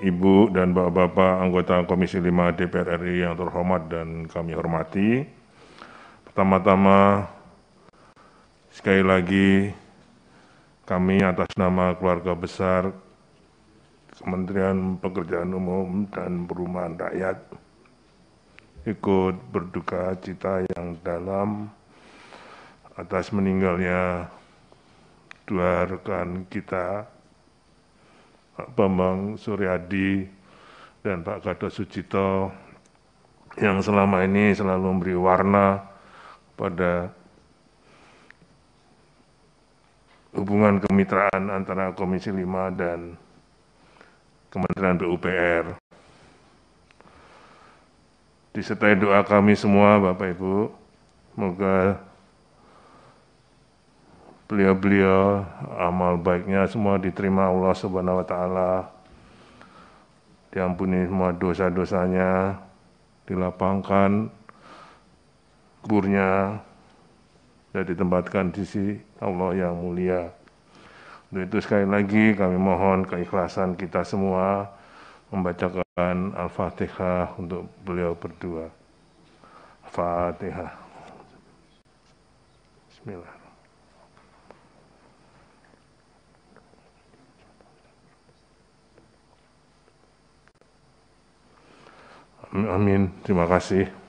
Ibu dan Bapak-Bapak anggota Komisi 5 DPR RI yang terhormat dan kami hormati. Pertama-tama, sekali lagi kami atas nama keluarga besar Kementerian Pekerjaan Umum dan Perumahan Rakyat ikut berduka cita yang dalam atas meninggalnya dua rekan kita Pak Bambang Suryadi dan Pak Gatot Sucito yang selama ini selalu memberi warna pada hubungan kemitraan antara Komisi 5 dan Kementerian PUPR. Disertai doa kami semua Bapak Ibu, moga beliau-beliau amal baiknya semua diterima Allah Subhanahu wa taala. Diampuni semua dosa-dosanya, dilapangkan kuburnya dan ditempatkan di sisi Allah yang mulia. Untuk itu sekali lagi kami mohon keikhlasan kita semua membacakan Al-Fatihah untuk beliau berdua. Al Fatihah. Bismillah. Amin. Terima kasih.